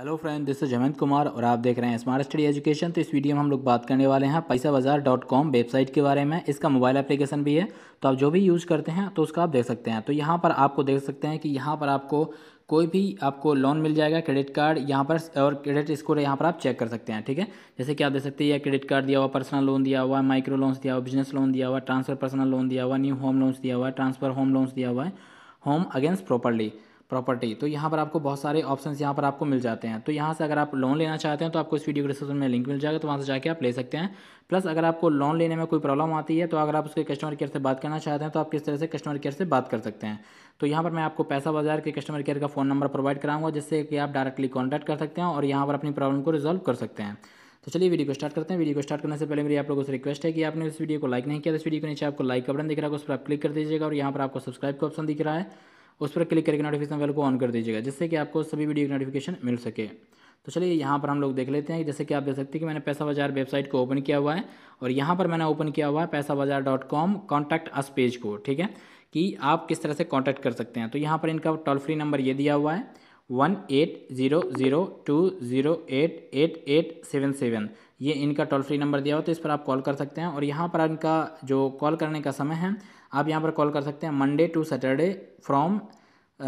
hello friend this is Hemant Kumar और आप देख रहे हैं स्मार्ट स्टडी एजुकेशन तो इस वीडियो में हम लोग बात करने वाले हैं पैसा बाज़ार डॉट कॉम वेबसाइट के बारे में इसका मोबाइल एप्लीकेशन भी है तो आप जो भी यूज़ करते हैं तो उसका आप देख सकते हैं तो यहाँ पर आपको देख सकते हैं कि यहाँ पर आपको कोई भी आपको लोन मिल जाएगा क्रेडिट कार्ड यहाँ पर और क्रेडिट स्कोर यहाँ पर आप चेक कर सकते हैं ठीक है जैसे कि आप देख सकते हैं क्रेडिट कार्ड दिया हुआ पर्सनल लोन दिया हुआ माइक्रो लोन्स दिया हुआ बिजनेस लोन दिया हुआ ट्रांसफर पर्सनल लोन दिया हुआ न्यू होम लोन्स दिया हुआ ट्रांसफर होम लोन्स दिया हुआ है होम अगेंस्ट प्रॉपर्ली प्रॉपर्टी तो यहाँ पर आपको बहुत सारे ऑप्शन यहाँ पर आपको मिल जाते हैं तो यहाँ से अगर आप लोन लेना चाहते हैं तो आपको इस वीडियो के डिस्क्रिप्शन में लिंक मिल जाएगा तो वहाँ से जाकर आप ले सकते हैं प्लस अगर आपको लोन लेने में कोई प्रॉब्लम आती है तो अगर आप उसके कस्टमर केयर से बात करना चाहते हैं तो आप किस तरह से कस्टमर केयर से बात कर सकते हैं तो यहाँ पर मैं आपको पैसा बाजार के कस्टमर केयर का फ़ोन नंबर प्रोवाइड कराऊंगा जिससे कि आप डायरेक्टली कॉन्टैक्ट कर सकते हैं और यहाँ पर अपनी प्रॉब्लम को रिजॉल्व कर सकते हैं तो चलिए वीडियो को स्टार्ट करते हैं वीडियो को स्टार्ट करने से पहले मेरी आप लोगों से रिक्वेस्ट है कि आपने इस वीडियो को लाइक नहीं किया तो इस वीडियो के नीचे आपको लाइक का बटन दिख रहा है उस पर आप क्लिक कर दीजिएगा और यहाँ पर आपको सब्सक्राइब का ऑप्शन दिख रहा है उस पर क्लिक करके नोटिफिकेशन बेल को ऑन कर दीजिएगा जिससे कि आपको सभी वीडियो की नोटिफिकेशन मिल सके तो चलिए यहाँ पर हम लोग देख लेते हैं जैसे कि आप देख सकते हैं कि मैंने पैसा बाजार वेबसाइट को ओपन किया हुआ है और यहाँ पर मैंने ओपन किया हुआ है Paisa Bazaar dot com contact us page को ठीक है कि आप किस तरह से कॉन्टैक्ट कर सकते हैं तो यहाँ पर इनका टोल फ्री नंबर ये दिया हुआ है one eight zero zero two zero eight eight eight seven seven ये इनका टोल फ्री नंबर दिया हो तो इस पर आप कॉल कर सकते हैं और यहाँ पर इनका जो कॉल करने का समय है आप यहाँ पर कॉल कर सकते हैं Monday to Saturday from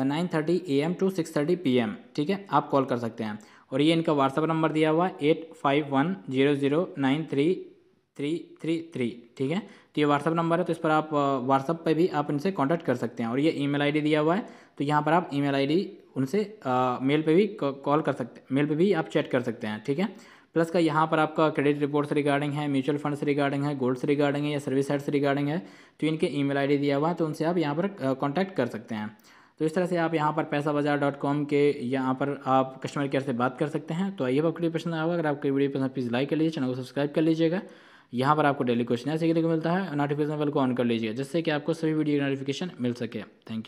nine thirty A M to six thirty P M ठीक है आप कॉल कर सकते हैं और ये इनका व्हाट्सअप नंबर दिया हुआ है eight five one zero zero nine three three three three ठीक है तो ये व्हाट्सअप नंबर है तो इस पर आप व्हाट्सअप uh, पे भी आप इनसे कांटेक्ट कर सकते हैं और ये ईमेल आईडी दिया हुआ है तो यहाँ पर आप ईमेल आईडी उनसे मेल पे भी कॉल कर सकते मेल पे भी आप चैट कर सकते हैं ठीक है प्लस का यहाँ पर आपका क्रेडिट रिपोर्ट से रिगार्डिंग है म्यूचुअल फंड से रिगार्डिंग है गोल्ड से रिगार्डिंग है या सर्विस साइड से रिगार्डिंग है तो इनके ईमेल आईडी दिया हुआ है तो उनसे आप यहाँ पर कॉन्टैक्ट कर सकते हैं तो इस तरह से आप यहाँ पर पैसा बाजार डॉट कॉम के यहाँ पर आप कस्टमर केयर से बात कर सकते हैं तो आइए आपको वीडियो पसंद आएगा अगर आपकी वीडियो पसंद प्लीज़ लाइक कर लीजिए चैनल को सब्सक्राइब कर लीजिएगा यहाँ पर आपको डेली क्वेश्चन सीखने को मिलता है नोटिफिकेशन बिल को ऑन कर लीजिए जिससे कि आपको सभी वीडियो की नोटिफिकेशन मिल सके थैंक यू